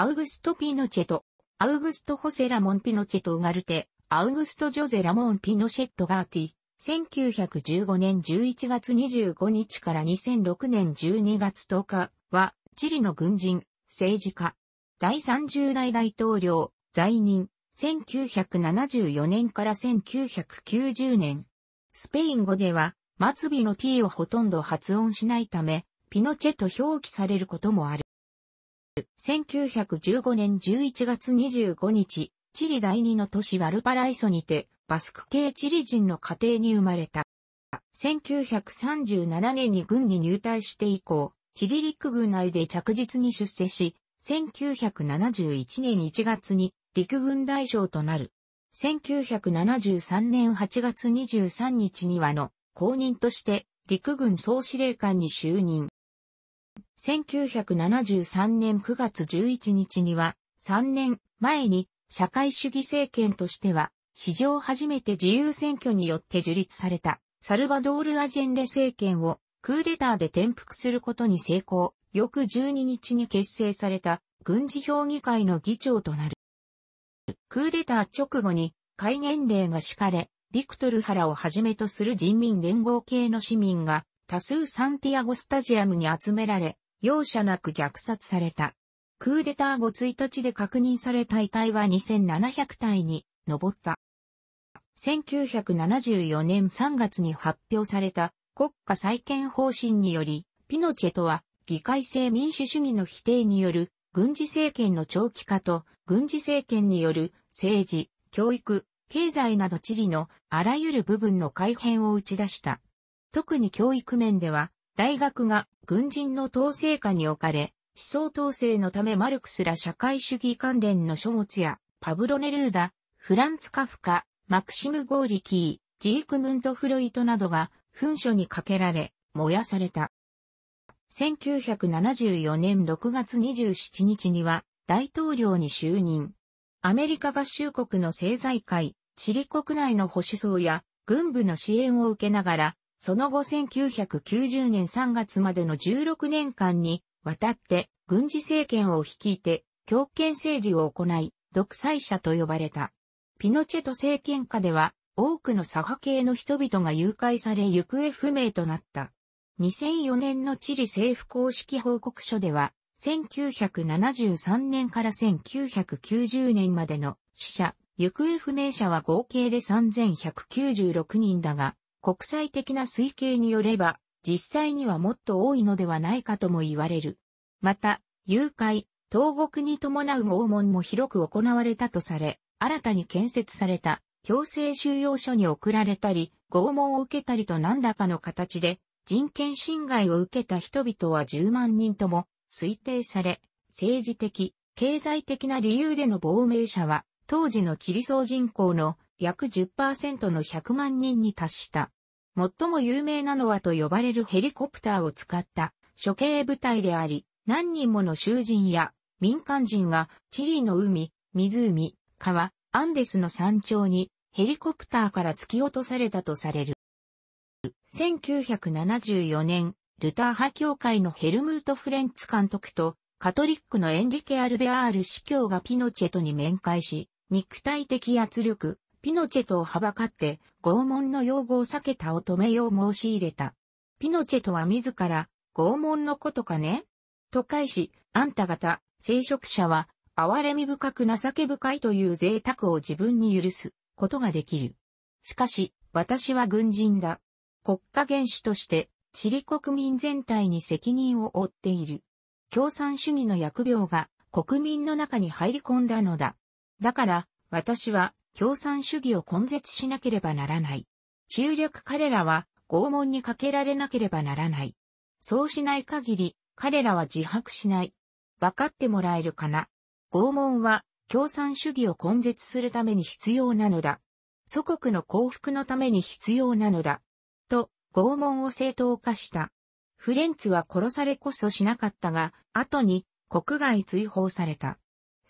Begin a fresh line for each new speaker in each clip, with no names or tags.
アウグスト・ピノチェト、アウグスト・ホセ・ラモン・ピノチェト・ウガルテ、アウグスト・ジョゼ・ラモン・ピノシェット・ガーティ、1915年11月25日から2006年12月10日は、チリの軍人、政治家、第30代大統領、在任、1974年から1990年。スペイン語では、末尾の t をほとんど発音しないため、ピノチェと表記されることもある。1915年11月25日、チリ第二の都市ワルパライソにて、バスク系チリ人の家庭に生まれた。1937年に軍に入隊して以降、チリ陸軍内で着実に出世し、1971年1月に陸軍大将となる。1973年8月23日にはの公認として陸軍総司令官に就任。1973年9月11日には、3年前に社会主義政権としては、史上初めて自由選挙によって樹立された、サルバドール・アジェンデ政権をクーデターで転覆することに成功、翌12日に結成された軍事評議会の議長となる。クーデター直後に戒厳令が敷かれ、ビクトルハラをはじめとする人民連合系の市民が多数サンティアゴスタジアムに集められ、容赦なく虐殺された。クーデター後1日で確認された遺体は2700体に上った。1974年3月に発表された国家再建方針により、ピノチェとは議会制民主主義の否定による軍事政権の長期化と軍事政権による政治、教育、経済など地理のあらゆる部分の改変を打ち出した。特に教育面では大学が軍人の統制下に置かれ、思想統制のためマルクスら社会主義関連の書物や、パブロ・ネルーダ、フランツ・カフカ、マクシム・ゴーリキー、ジーク・ムント・フロイトなどが、文書にかけられ、燃やされた。1974年6月27日には、大統領に就任。アメリカ合衆国の政財界、チリ国内の保守層や軍部の支援を受けながら、その後1990年3月までの16年間に、渡って軍事政権を率いて、強権政治を行い、独裁者と呼ばれた。ピノチェト政権下では、多くの左派系の人々が誘拐され行方不明となった。2004年のチリ政府公式報告書では、1973年から1990年までの死者、行方不明者は合計で3196人だが、国際的な推計によれば、実際にはもっと多いのではないかとも言われる。また、誘拐、投獄に伴う拷問も広く行われたとされ、新たに建設された強制収容所に送られたり、拷問を受けたりと何らかの形で人権侵害を受けた人々は10万人とも推定され、政治的、経済的な理由での亡命者は当時のチリ総人口の約10%の100万人に達した。最も有名なのはと呼ばれるヘリコプターを使った処刑部隊であり、何人もの囚人や民間人がチリの海、湖、川、アンデスの山頂にヘリコプターから突き落とされたとされる。1974年、ルター派教会のヘルムート・フレンツ監督とカトリックのエンリケ・アルベアール司教がピノチェトに面会し、肉体的圧力、ピノチェトをはばかって、拷問の用語を避けた乙女めよう申し入れた。ピノチェトは自ら、拷問のことかねと返し、あんた方、聖職者は、憐れみ深く情け深いという贅沢を自分に許すことができる。しかし、私は軍人だ。国家元首として、チリ国民全体に責任を負っている。共産主義の疫病が国民の中に入り込んだのだ。だから、私は共産主義を根絶しなければならない。中略彼らは拷問にかけられなければならない。そうしない限り、彼らは自白しない。わかってもらえるかな。拷問は共産主義を根絶するために必要なのだ。祖国の幸福のために必要なのだ。と、拷問を正当化した。フレンツは殺されこそしなかったが、後に国外追放された。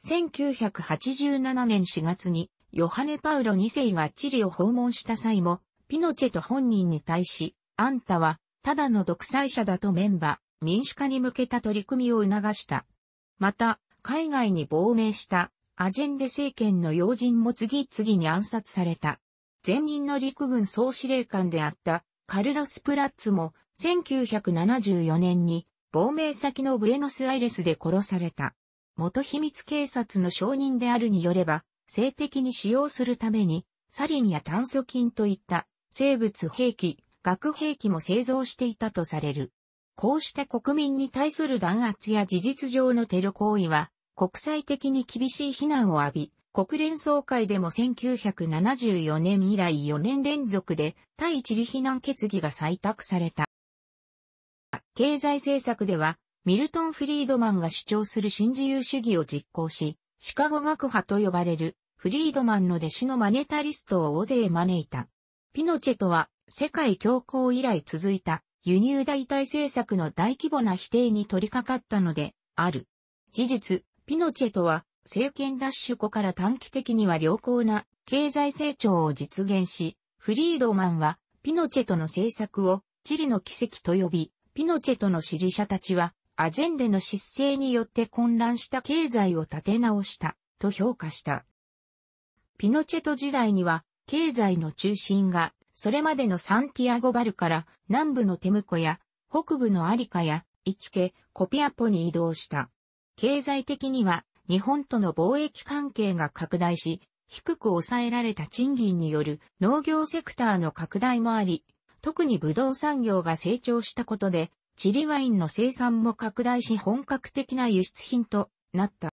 1987年4月にヨハネ・パウロ2世がチリを訪問した際も、ピノチェと本人に対し、あんたは、ただの独裁者だとメンバー、民主化に向けた取り組みを促した。また、海外に亡命したアジェンデ政権の要人も次々に暗殺された。前任の陸軍総司令官であったカルロス・プラッツも1974年に亡命先のブエノスアイレスで殺された。元秘密警察の証人であるによれば、性的に使用するために、サリンや炭素菌といった生物兵器、核兵器も製造していたとされる。こうして国民に対する弾圧や事実上のテロ行為は、国際的に厳しい非難を浴び、国連総会でも1974年以来4年連続で対一理非難決議が採択された。経済政策では、ミルトン・フリードマンが主張する新自由主義を実行し、シカゴ学派と呼ばれるフリードマンの弟子のマネタリストを大勢招いた。ピノチェとは世界恐慌以来続いた輸入代替政策の大規模な否定に取り掛かったのである。事実、ピノチェとは政権奪取後から短期的には良好な経済成長を実現し、フリードマンはピノチェとの政策を地理の奇跡と呼び、ピノチェとの支持者たちはアジェンデの失勢によって混乱した経済を立て直した、と評価した。ピノチェト時代には、経済の中心が、それまでのサンティアゴバルから南部のテムコや北部のアリカやイキケ、コピアポに移動した。経済的には日本との貿易関係が拡大し、低く抑えられた賃金による農業セクターの拡大もあり、特にブドウ産業が成長したことでチリワインの生産も拡大し本格的な輸出品となった。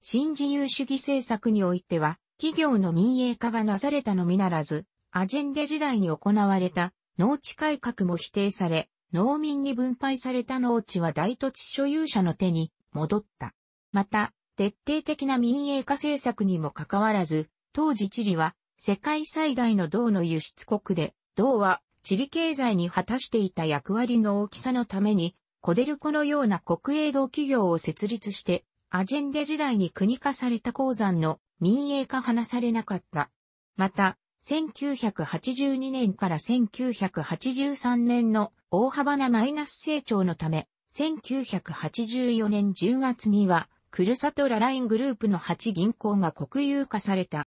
新自由主義政策においては、企業の民営化がなされたのみならず、アジェンデ時代に行われた農地改革も否定され、農民に分配された農地は大土地所有者の手に戻った。また、徹底的な民営化政策にもかかわらず、当時チリは世界最大の銅の輸出国で、銅はチリ経済に果たしていた役割の大きさのために、コデルコのような国営同企業を設立して、アジェンデ時代に国化された鉱山の民営化話されなかった。また、1982年から1983年の大幅なマイナス成長のため、1984年10月には、クルサトラライングループの8銀行が国有化された。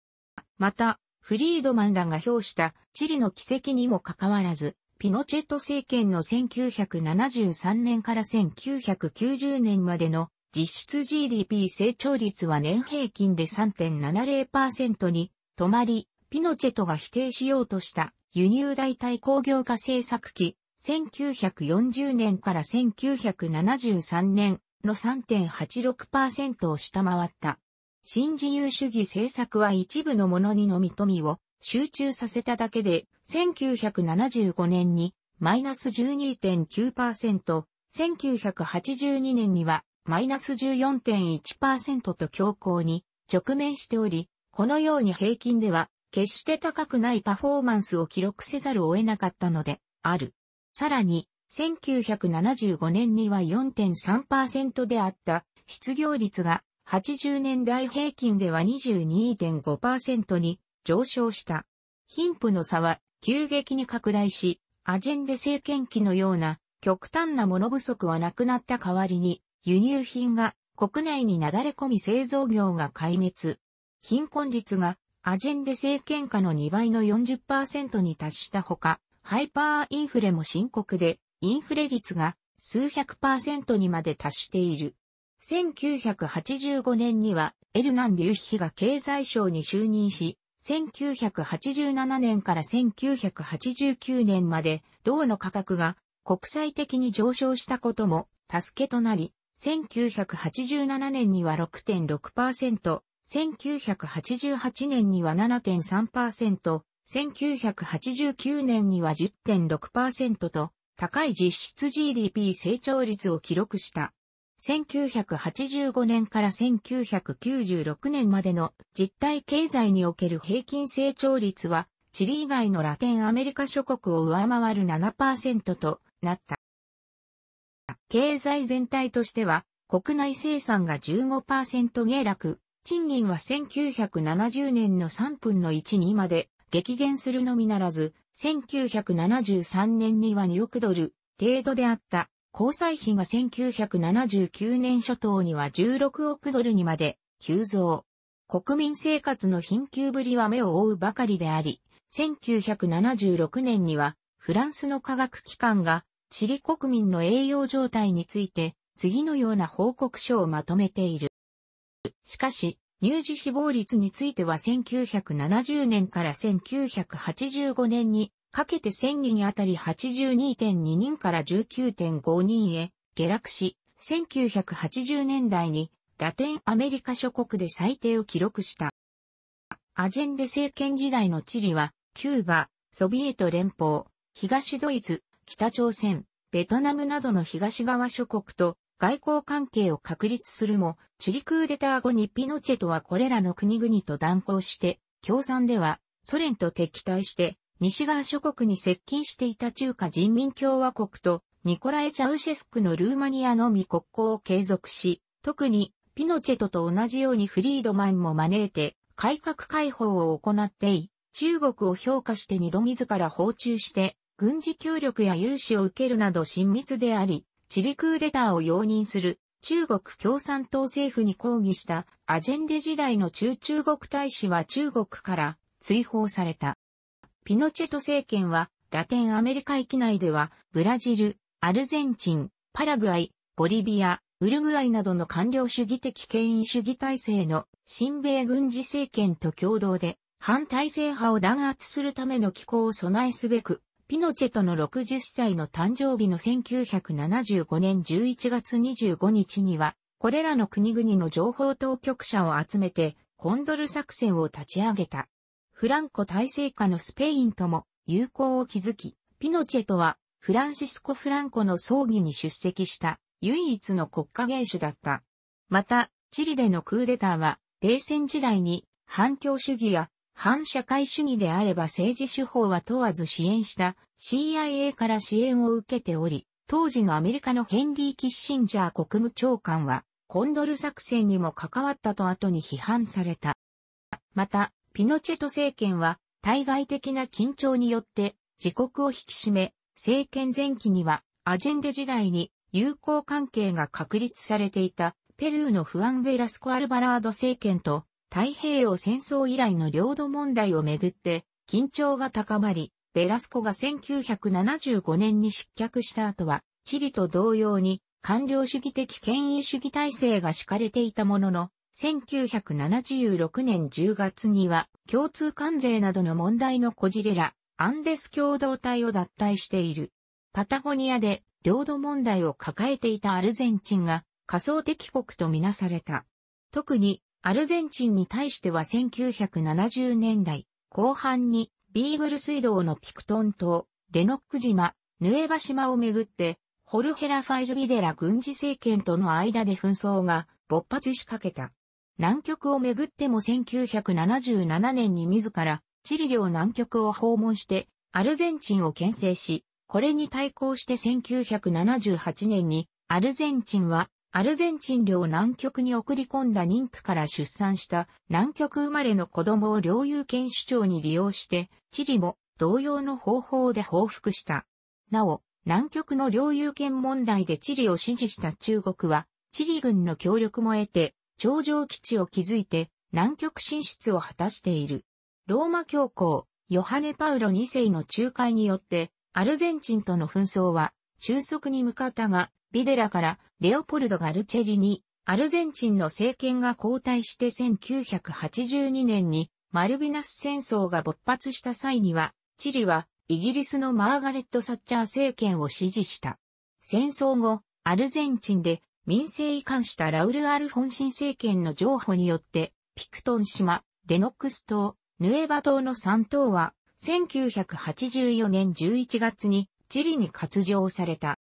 また、フリードマンらが表したチリの奇跡にもかかわらず、ピノチェット政権の1973年から1990年までの実質 GDP 成長率は年平均で3.70%に止まり、ピノチェトが否定しようとした輸入代替工業化政策期、1940年から1973年の3.86%を下回った。新自由主義政策は一部の者にのみ富を集中させただけで、1975年にマイナス12.9%、1982年にはマイナス14.1%と強行に直面しており、このように平均では決して高くないパフォーマンスを記録せざるを得なかったのである。さらに、1975年には4.3%であった失業率が80年代平均では22.5%に上昇した。貧富の差は急激に拡大し、アジェンデ政権期のような極端な物不足はなくなった代わりに、輸入品が国内になだれ込み製造業が壊滅。貧困率がアジェンデ政権下の2倍の40%に達したほか、ハイパーインフレも深刻で、インフレ率が数百パーセントにまで達している。1985年には、エルナン・リュッヒが経済省に就任し、1987年から1989年まで、銅の価格が国際的に上昇したことも助けとなり、1987年には6.6%、1988年には7.3%、1989年には10.6%と高い実質 GDP 成長率を記録した。1985年から1996年までの実体経済における平均成長率は、チリ以外のラテンアメリカ諸国を上回る7%となった。経済全体としては、国内生産が15%下落、賃金は1970年の3分の1にまで激減するのみならず、1973年には2億ドル程度であった交際費が1979年初頭には16億ドルにまで急増。国民生活の貧窮ぶりは目を追うばかりであり、1976年にはフランスの科学機関がチリ国民の栄養状態について次のような報告書をまとめている。しかし、乳児死亡率については1970年から1985年にかけて1000人あたり82.2人から19.5人へ下落し、1980年代にラテンアメリカ諸国で最低を記録した。アジェンデ政権時代のチリは、キューバ、ソビエト連邦、東ドイツ、北朝鮮、ベトナムなどの東側諸国と外交関係を確立するも、チリクーデター後にピノチェとはこれらの国々と断交して、共産ではソ連と敵対して西側諸国に接近していた中華人民共和国とニコラエ・チャウシェスクのルーマニアのみ国交を継続し、特にピノチェトと同じようにフリードマンも招いて改革開放を行ってい、中国を評価して二度自ら訪中して、軍事協力や融資を受けるなど親密であり、チリクーデターを容認する中国共産党政府に抗議したアジェンデ時代の中中国大使は中国から追放された。ピノチェト政権は、ラテンアメリカ域内では、ブラジル、アルゼンチン、パラグアイ、ボリビア、ウルグアイなどの官僚主義的権威主義体制の新米軍事政権と共同で反体制派を弾圧するための機構を備えすべく、ピノチェトの60歳の誕生日の1975年11月25日には、これらの国々の情報当局者を集めて、コンドル作戦を立ち上げた。フランコ体制下のスペインとも友好を築き、ピノチェとはフランシスコ・フランコの葬儀に出席した唯一の国家元首だった。また、チリでのクーデターは冷戦時代に反共主義や反社会主義であれば政治手法は問わず支援した CIA から支援を受けており、当時のアメリカのヘンリー・キッシンジャー国務長官はコンドル作戦にも関わったと後に批判された。また、ピノチェト政権は対外的な緊張によって自国を引き締め、政権前期にはアジェンデ時代に友好関係が確立されていたペルーのフアン・ベラスコ・アルバラード政権と太平洋戦争以来の領土問題をめぐって緊張が高まり、ベラスコが1975年に失脚した後は、チリと同様に官僚主義的権威主義体制が敷かれていたものの、1976年10月には共通関税などの問題のこじれら、アンデス共同体を脱退している。パタゴニアで領土問題を抱えていたアルゼンチンが仮想敵国とみなされた。特にアルゼンチンに対しては1970年代後半にビーグル水道のピクトン島、デノック島、ヌエバ島をめぐってホルヘラ・ファイルビデラ軍事政権との間で紛争が勃発しかけた。南極をめぐっても1977年に自らチリ領南極を訪問してアルゼンチンを牽制し、これに対抗して1978年にアルゼンチンはアルゼンチン領南極に送り込んだ妊婦から出産した南極生まれの子供を領有権主張に利用して、チリも同様の方法で報復した。なお、南極の領有権問題でチリを支持した中国は、チリ軍の協力も得て、頂上基地を築いて南極進出を果たしている。ローマ教皇、ヨハネ・パウロ2世の仲介によって、アルゼンチンとの紛争は収束に向かったが、ビデラからレオポルド・ガルチェリに、アルゼンチンの政権が交代して1982年にマルビナス戦争が勃発した際には、チリはイギリスのマーガレット・サッチャー政権を支持した。戦争後、アルゼンチンで民政移管したラウル・アルフォンシン政権の譲歩によって、ピクトン島、デノックス島、ヌエバ島の3島は、1984年11月にチリに割譲された。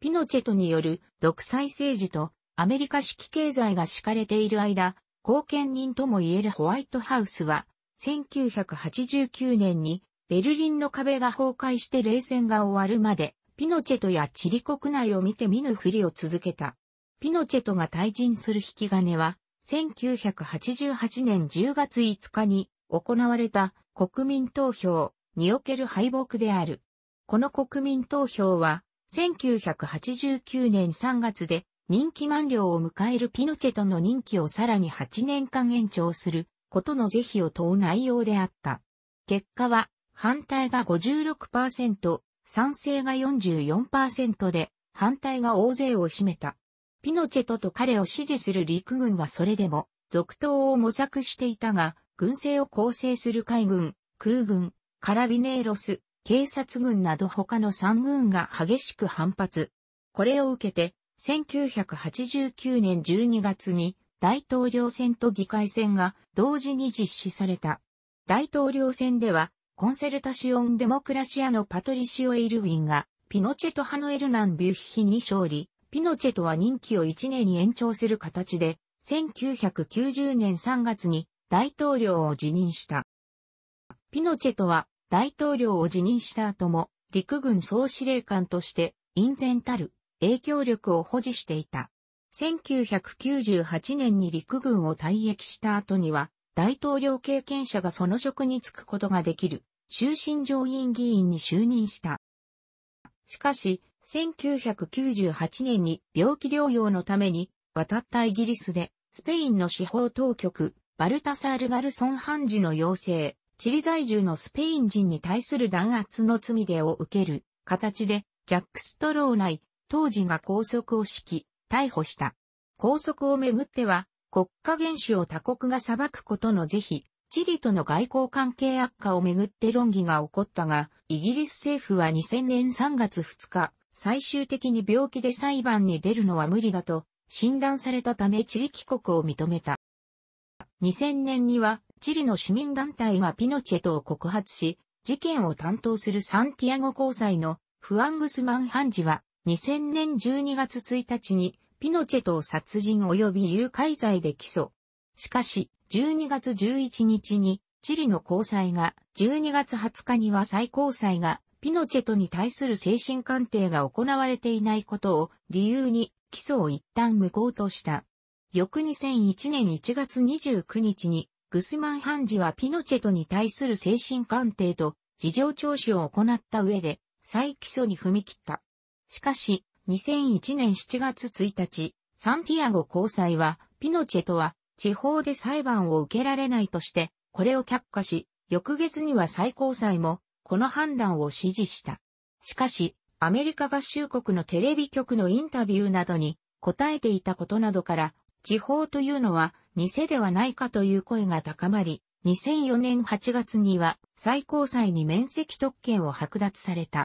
ピノチェトによる独裁政治とアメリカ式経済が敷かれている間、後見人ともいえるホワイトハウスは、1989年にベルリンの壁が崩壊して冷戦が終わるまでピノチェトやチリ国内を見て見ぬふりを続けた。ピノチェトが退陣する引き金は、1988年10月5日に行われた国民投票における敗北である。この国民投票は、1989年3月で任期満了を迎えるピノチェトの任期をさらに8年間延長することの是非を問う内容であった。結果は、反対が56%、賛成が44%で、反対が大勢を占めた。ピノチェトと彼を支持する陸軍はそれでも、続投を模索していたが、軍政を構成する海軍、空軍、カラビネーロス、警察軍など他の3軍が激しく反発。これを受けて、1989年12月に大統領選と議会選が同時に実施された。大統領選ではコンセルタシオン・デモクラシアのパトリシオ・エイルウィンが、ピノチェとハノエルナン・ビュッヒに勝利、ピノチェとは任期を1年に延長する形で、1990年3月に大統領を辞任した。ピノチェとは大統領を辞任した後も陸軍総司令官として隠然たる影響力を保持していた。1998年に陸軍を退役した後には大統領経験者がその職に就くことができる、終身上院議員に就任した。しかし、1998年に病気療養のために渡ったイギリスで、スペインの司法当局、バルタサール・ガルソン判事の要請、チリ在住のスペイン人に対する弾圧の罪でを受ける形で、ジャック・ストロー内、当時が拘束を敷き、逮捕した。拘束をめぐっては、国家元首を他国が裁くことの是非、チリとの外交関係悪化をめぐって論議が起こったが、イギリス政府は2000年3月2日、最終的に病気で裁判に出るのは無理だと診断されたためチリ帰国を認めた。2000年にはチリの市民団体がピノチェトを告発し、事件を担当するサンティアゴ交際のフアングスマン判事は2000年12月1日にピノチェトを殺人及び誘拐罪で起訴。しかし、12月11日に、チリの高裁が、12月20日には最高裁が、ピノチェトに対する精神鑑定が行われていないことを理由に、起訴を一旦無効とした。翌2001年1月29日に、グスマン判事はピノチェトに対する精神鑑定と事情聴取を行った上で、再起訴に踏み切った。しかし、2001年7月1日、サンティアゴ高裁は、ピノチェとは、地方で裁判を受けられないとして、これを却下し、翌月には最高裁も、この判断を支持した。しかし、アメリカ合衆国のテレビ局のインタビューなどに答えていたことなどから、地方というのは偽ではないかという声が高まり、2004年8月には最高裁に面積特権を剥奪された。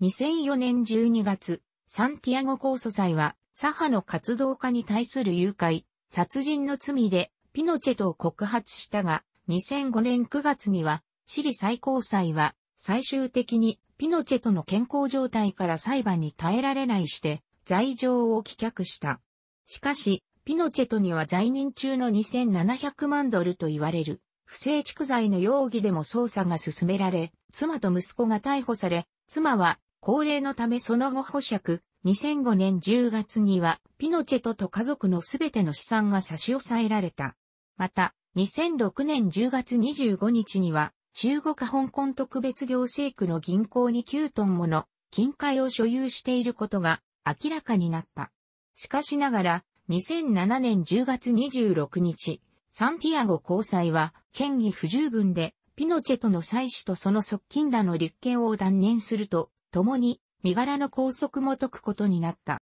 2004年12月、サンティアゴ高訴裁は、左派の活動家に対する誘拐、殺人の罪で、ピノチェトを告発したが、2005年9月には、シリ最高裁は、最終的に、ピノチェトの健康状態から裁判に耐えられないして、罪状を棄却した。しかし、ピノチェトには在任中の2700万ドルと言われる、不正蓄財の容疑でも捜査が進められ、妻と息子が逮捕され、妻は高齢のためその後保釈、2005年10月には、ピノチェトと家族のすべての資産が差し押さえられた。また、2006年10月25日には、中国香港特別行政区の銀行に9トンもの金塊を所有していることが明らかになった。しかしながら、2007年10月26日、サンティアゴ交際は、権威不十分で、ピノチェトの妻子とその側近らの立憲を断念すると、共に身柄の拘束も解くことになった。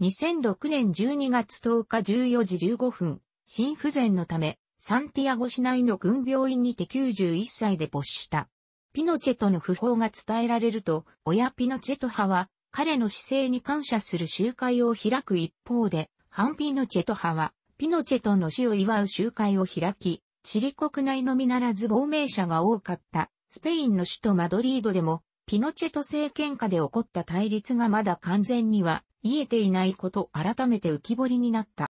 2006年12月10日14時15分、心不全のため、サンティアゴ市内の軍病院にて91歳で没した。ピノチェとの訃報が伝えられると、親ピノチェト派は、彼の姿勢に感謝する集会を開く一方で、反ピノチェト派は、ピノチェとの死を祝う集会を開き、チリ国内のみならず亡命者が多かった、スペインの首都マドリードでもピノチェト政権下で起こった対立がまだ完全には癒えていないこと改めて浮き彫りになった。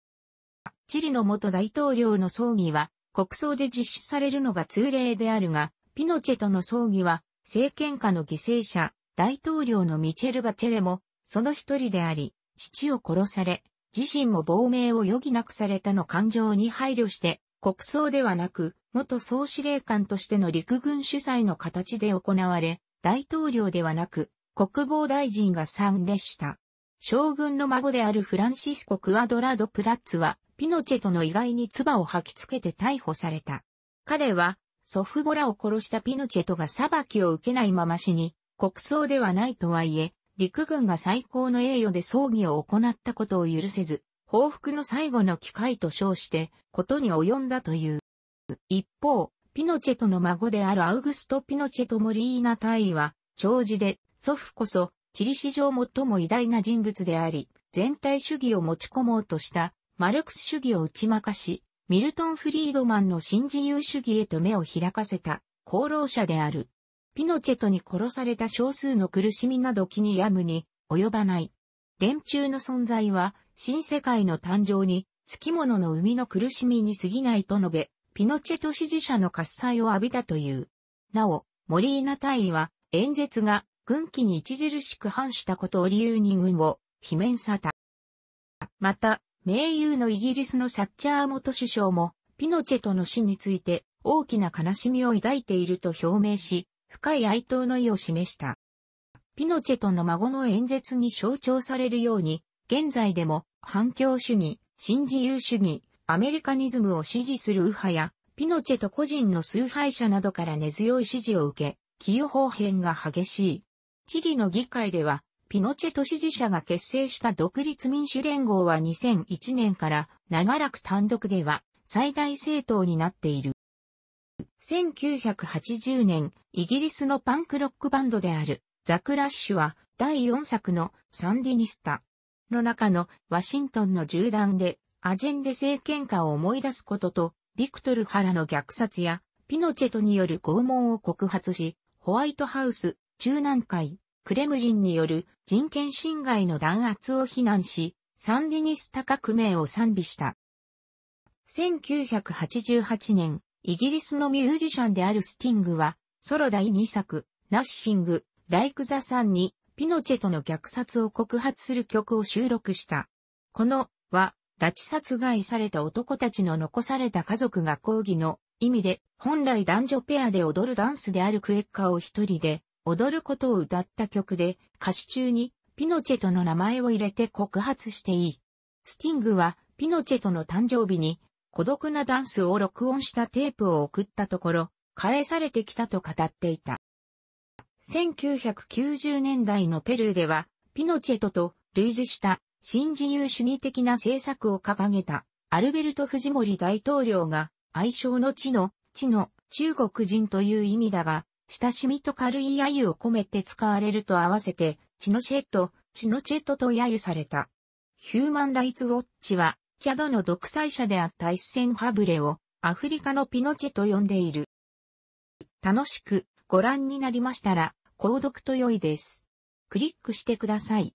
チリの元大統領の葬儀は国葬で実施されるのが通例であるが、ピノチェトの葬儀は政権下の犠牲者、大統領のミチェル・バチェレもその一人であり、父を殺され、自身も亡命を余儀なくされたの感情に配慮して、国葬ではなく、元総司令官としての陸軍主催の形で行われ、大統領ではなく、国防大臣が参列した。将軍の孫であるフランシスコ・クアドラド・プラッツは、ピノチェとの意外に唾を吐きつけて逮捕された。彼は、祖父母らを殺したピノチェとが裁きを受けないまま死に、国葬ではないとはいえ、陸軍が最高の栄誉で葬儀を行ったことを許せず、報復の最後の機会と称して、ことに及んだという。一方、ピノチェトの孫であるアウグスト・ピノチェト・モリーナ大尉は、長寿で、祖父こそ、チリ史上最も偉大な人物であり、全体主義を持ち込もうとした、マルクス主義を打ち負かし、ミルトン・フリードマンの新自由主義へと目を開かせた、功労者である。ピノチェトに殺された少数の苦しみなど気に病むに、及ばない。連中の存在は、新世界の誕生に、つきものの生みの苦しみに過ぎないと述べ、ピノチェト支持者の喝采を浴びたという。なお、モリーナ大尉は、演説が軍旗に著しく反したことを理由に軍を、罷免された。また、盟友のイギリスのサッチャー元首相も、ピノチェトの死について大きな悲しみを抱いていると表明し、深い哀悼の意を示した。ピノチェトの孫の演説に象徴されるように、現在でも反共主義、新自由主義、アメリカニズムを支持する右派や、ピノチェと個人の崇拝者などから根強い支持を受け、寄与方変が激しい。チリの議会では、ピノチェと支持者が結成した独立民主連合は2001年から長らく単独では最大政党になっている。1980年、イギリスのパンクロックバンドであるザ・クラッシュは第4作のサンディニスタの中のワシントンの銃弾でアジェンデ政権下を思い出すことと、ビクトル・ハラの虐殺や、ピノチェトによる拷問を告発し、ホワイトハウス、中南海、クレムリンによる人権侵害の弾圧を非難し、サンディニスタ革命を賛美した。1988年、イギリスのミュージシャンであるスティングは、ソロ第2作、ナッシング、ライクザサンに、ピノチェとの虐殺を告発する曲を収録した。この、は、拉致殺害された男たちの残された家族が抗議の意味で、本来男女ペアで踊るダンスであるクエッカを一人で踊ることを歌った曲で、歌詞中にピノチェとの名前を入れて告発していい。スティングはピノチェとの誕生日に孤独なダンスを録音したテープを送ったところ、返されてきたと語っていた。1990年代のペルーでは、ピノチェトと類似した新自由主義的な政策を掲げた、アルベルト・フジモリ大統領が、愛称の地の、地の、中国人という意味だが、親しみと軽い揶揄を込めて使われると合わせて、チノシェット、チノチェットと揶揄された。ヒューマンライツウォッチは、チャドの独裁者であった一戦センハブレを、アフリカのピノチェと呼んでいる。楽しくご覧になりましたら、購読と良いです。クリックしてください。